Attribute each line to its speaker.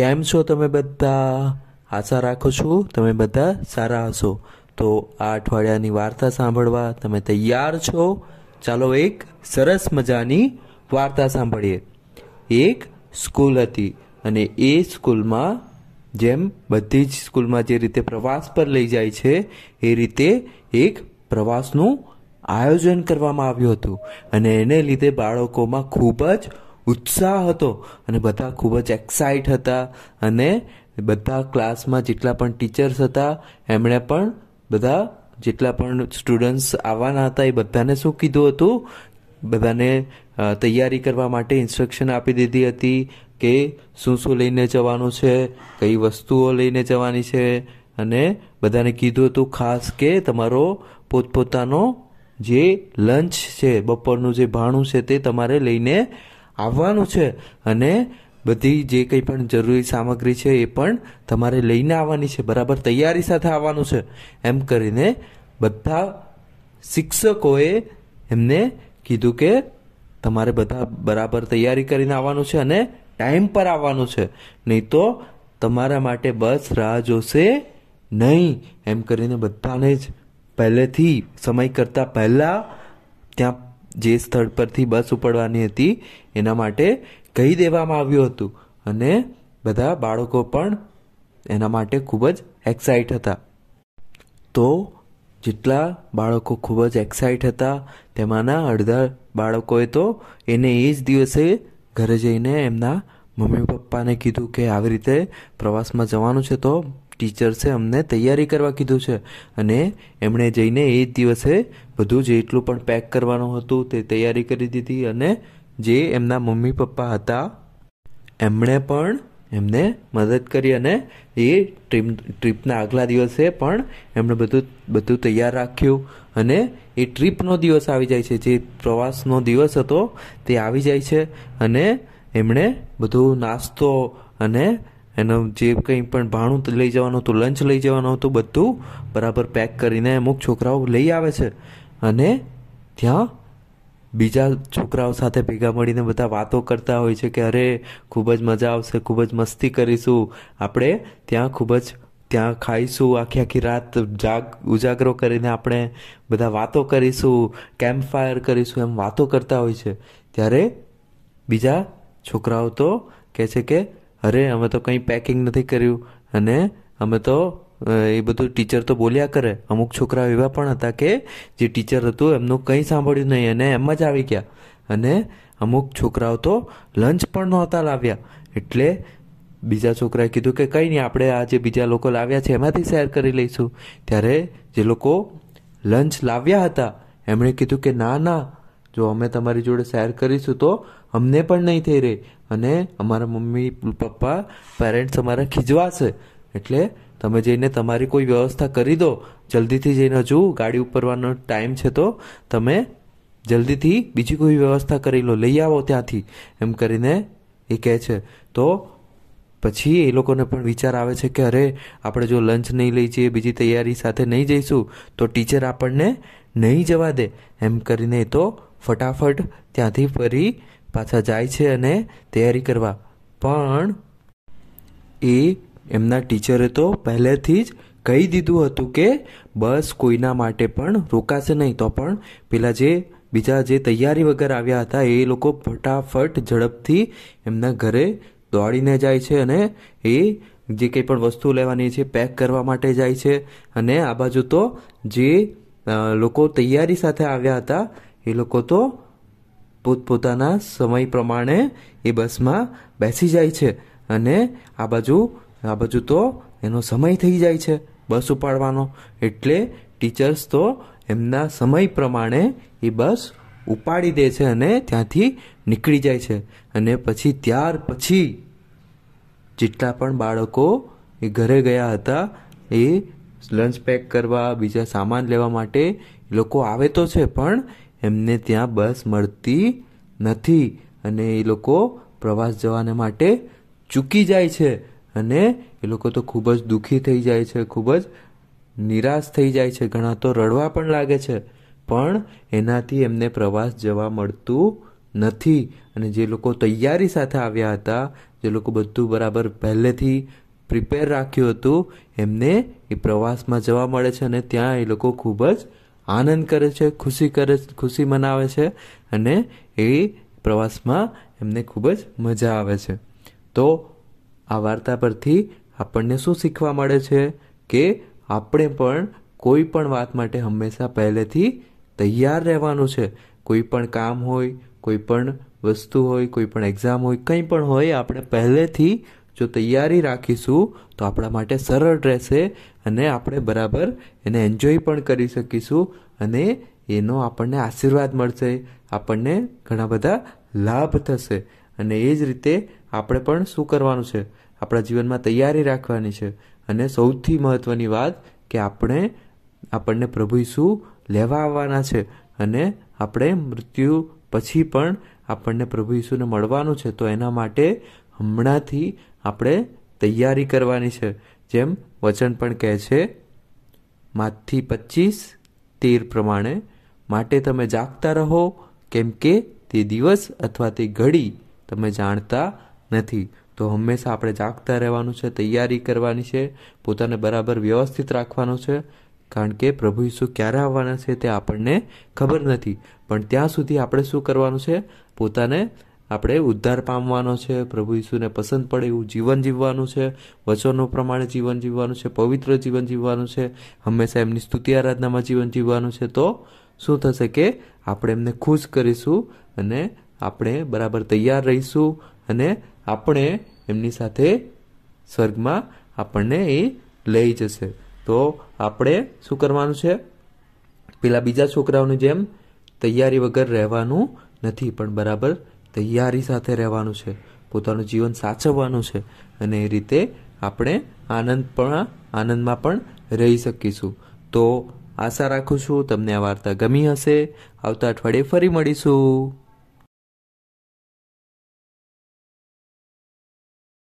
Speaker 1: કેમ છો તમે બધા આશા રાખું છું તમે બધા સારા હશો તો આ અઠવાડિયાની વાર્તા સાંભળવા તમે તૈયાર છો ચાલો એક સરસ મજાની વાર્તા સાંભળીએ એક સ્કૂલ હતી અને એ સ્કૂલમાં જેમ બધી જ સ્કૂલમાં જે રીતે પ્રવાસ પર લઈ જાય છે એ રીતે એક પ્રવાસનું આયોજન કરવામાં આવ્યું હતું અને એને લીધે બાળકોમાં ખૂબ જ ઉત્સાહ હતો અને બધા ખૂબ જ એક્સાઇટ હતા અને બધા ક્લાસમાં જેટલા પણ ટીચર્સ હતા એમણે પણ બધા જેટલા પણ સ્ટુડન્ટ્સ આવવાના હતા એ બધાને શું કીધું હતું બધાને તૈયારી કરવા માટે ઇન્સ્ટ્રક્શન આપી દીધી હતી કે શું શું લઈને જવાનું છે કઈ વસ્તુઓ લઈને જવાની છે અને બધાને કીધું હતું ખાસ કે તમારો પોતપોતાનો જે લંચ છે બપોરનું જે ભાણું છે તે તમારે લઈને આવવાનું છે અને બધી જે કંઈ પણ જરૂરી સામગ્રી છે એ પણ તમારે લઈને આવવાની છે બરાબર તૈયારી સાથે આવવાનું છે એમ કરીને બધા શિક્ષકોએ એમને કીધું કે તમારે બધા બરાબર તૈયારી કરીને આવવાનું છે અને ટાઈમ પર આવવાનું છે નહીં તો તમારા માટે બસ રાહ જોશે નહીં એમ કરીને બધાને જ પહેલેથી સમય કરતાં પહેલાં ત્યાં જે સ્થળ પરથી બસ ઉપડવાની હતી એના માટે કહી દેવામાં આવ્યું હતું અને બધા બાળકો પણ એના માટે ખૂબ જ એક્સાઇટ હતા તો જેટલા બાળકો ખૂબ જ એક્સાઇટ હતા તેમાંના અડધા બાળકોએ તો એને એ જ દિવસે ઘરે જઈને એમના મમ્મી પપ્પાને કીધું કે આવી રીતે પ્રવાસમાં જવાનું છે તો ટીચર્સે અમને તૈયારી કરવા કીધું છે અને એમણે જઈને એ જ દિવસે બધું જેટલું પણ પેક કરવાનું હતું તે તૈયારી કરી દીધી અને જે એમના મમ્મી પપ્પા હતા એમણે પણ એમને મદદ કરી અને એ ટ્રીપ ટ્રીપના આગલા દિવસે પણ એમણે બધું બધું તૈયાર રાખ્યું અને એ ટ્રીપનો દિવસ આવી જાય છે જે પ્રવાસનો દિવસ હતો તે આવી જાય છે અને એમણે બધું નાસ્તો અને એનું જે કંઈ પણ ભાણું લઈ જવાનું હતું લંચ લઈ જવાનું હતું બધું બરાબર પેક કરીને અમુક છોકરાઓ લઈ આવે છે અને ત્યાં બીજા છોકરાઓ સાથે ભેગા મળીને બધા વાતો કરતા હોય છે કે અરે ખૂબ જ મજા આવશે ખૂબ જ મસ્તી કરીશું આપણે ત્યાં ખૂબ જ ત્યાં ખાઈશું આખી આખી રાત જાગ ઉજાગરો કરીને આપણે બધા વાતો કરીશું કેમ્પ ફાયર કરીશું એમ વાતો કરતા હોય છે ત્યારે બીજા છોકરાઓ તો કહે છે કે અરે અમે તો કંઈ પેકિંગ નથી કર્યું અને અમે તો એ બધું ટીચર તો બોલ્યા કરે અમુક છોકરાઓ એવા પણ હતા કે જે ટીચર હતું એમનું કંઈ સાંભળ્યું નહીં અને એમ જ આવી ગયા અને અમુક છોકરાઓ તો લંચ પણ નહોતા લાવ્યા એટલે બીજા છોકરાએ કીધું કે કંઈ નહીં આપણે આ જે બીજા લોકો લાવ્યા છે એમાંથી શેર કરી લઈશું ત્યારે જે લોકો લંચ લાવ્યા હતા એમણે કીધું કે ના ના જો અમે તમારી જોડે શેર કરીશું તો અમને પણ નહીં થઈ રહે અને અમારા મમ્મી પપ્પા પેરેન્ટ્સ અમારા ખીજવાશે એટલે તમે જઈને તમારી કોઈ વ્યવસ્થા કરી દો જલ્દીથી જઈને હજુ ગાડી ઉપરવાનો ટાઈમ છે તો તમે જલ્દીથી બીજી કોઈ વ્યવસ્થા કરી લો લઈ આવો ત્યાંથી એમ કરીને એ કહે છે તો પછી એ લોકોને પણ વિચાર આવે છે કે અરે આપણે જો લંચ નહીં લઈ જઈએ બીજી તૈયારી સાથે નહીં જઈશું તો ટીચર આપણને નહીં જવા દે એમ કરીને એ તો ફટાફટ ત્યાંથી ફરી પાછા જાય છે અને તૈયારી કરવા પણ એ એમના ટીચરે તો પહેલેથી જ કહી દીધું હતું કે બસ કોઈના માટે પણ રોકાશે નહીં તો પણ પેલા જે બીજા જે તૈયારી વગર આવ્યા હતા એ લોકો ફટાફટ ઝડપથી એમના ઘરે દોડીને જાય છે અને એ જે કંઈ પણ વસ્તુ લેવાની છે પેક કરવા માટે જાય છે અને આ બાજુ તો જે લોકો તૈયારી સાથે આવ્યા હતા એ લોકો તો પોતપોતાના સમય પ્રમાણે એ બસમાં બેસી જાય છે અને આ બાજુ આ બાજુ તો એનો સમય થઈ જાય છે બસ ઉપાડવાનો એટલે ટીચર્સ તો એમના સમય પ્રમાણે એ બસ ઉપાડી દે છે અને ત્યાંથી નીકળી જાય છે અને પછી ત્યાર પછી જેટલા પણ બાળકો એ ઘરે ગયા હતા એ લંચ પેક કરવા બીજા સામાન લેવા માટે લોકો આવે તો છે પણ એમને ત્યાં બસ મળતી નથી અને એ લોકો પ્રવાસ જવાને માટે ચૂકી જાય છે અને એ લોકો તો ખૂબ જ દુઃખી થઈ જાય છે ખૂબ જ નિરાશ થઈ જાય છે ઘણા તો રડવા પણ લાગે છે પણ એનાથી એમને પ્રવાસ જવા મળતું નથી અને જે લોકો તૈયારી સાથે આવ્યા હતા જે લોકો બધું બરાબર પહેલેથી પ્રિપેર રાખ્યું હતું એમને એ પ્રવાસમાં જવા મળે છે અને ત્યાં એ લોકો ખૂબ જ આનંદ કરે છે ખુશી કરે ખુશી મનાવે છે અને એ પ્રવાસમાં એમને ખૂબ જ મજા આવે છે તો આ વાર્તા પરથી આપણને શું શીખવા મળે છે કે આપણે પણ કોઈ પણ વાત માટે હંમેશા પહેલેથી તૈયાર રહેવાનું છે કોઈ પણ કામ હોય કોઈ પણ વસ્તુ હોય કોઈ પણ એક્ઝામ હોય કંઈ પણ હોય આપણે પહેલેથી જો તૈયારી રાખીશું તો આપણા માટે સરળ રહેશે અને આપણે બરાબર એને એન્જોય પણ કરી શકીશું અને એનો આપણને આશીર્વાદ મળશે આપણને ઘણા બધા લાભ થશે અને એ જ રીતે આપણે પણ શું કરવાનું છે આપણા જીવનમાં તૈયારી રાખવાની છે અને સૌથી મહત્ત્વની વાત કે આપણે આપણને પ્રભુ ઈસુ લેવા આવવાના છે અને આપણે મૃત્યુ પછી પણ આપણને પ્રભુ ઈસુને મળવાનું છે તો એના માટે હમણાંથી આપણે તૈયારી કરવાની છે જેમ વચન પણ કહે છે માથી પચીસ તેર પ્રમાણે માટે તમે જાગતા રહો કેમ કે તે દિવસ અથવા તે ઘડી તમે જાણતા નથી તો હંમેશા આપણે જાગતા રહેવાનું છે તૈયારી કરવાની છે પોતાને બરાબર વ્યવસ્થિત રાખવાનું છે કારણ કે પ્રભુ ઈસુ ક્યારે આવવાના છે તે આપણને ખબર નથી પણ ત્યાં સુધી આપણે શું કરવાનું છે પોતાને આપણે ઉદ્ધાર પામવાનો છે પ્રભુ ઈસુને પસંદ પડે એવું જીવન જીવવાનું છે વચનો પ્રમાણે જીવન જીવવાનું છે પવિત્ર જીવન જીવવાનું છે હંમેશા એમની સ્તુતિ આરાધનામાં જીવન જીવવાનું છે તો શું થશે કે આપણે એમને ખુશ કરીશું અને આપણે બરાબર તૈયાર રહીશું અને આપણે એમની સાથે સ્વર્ગમાં આપણને એ લઈ જશે તો આપણે શું કરવાનું છે પેલા બીજા છોકરાઓની જેમ તૈયારી વગર રહેવાનું નથી પણ બરાબર તૈયારી સાથે રહેવાનું છે પોતાનું જીવન સાચવવાનું છે અને એ રીતે આપણે આનંદ પણ આનંદમાં પણ રહી શકીશું તો આશા રાખું છું તમને આ વાર્તા ગમી હશે આવતા અઠવાડિયે ફરી મળીશું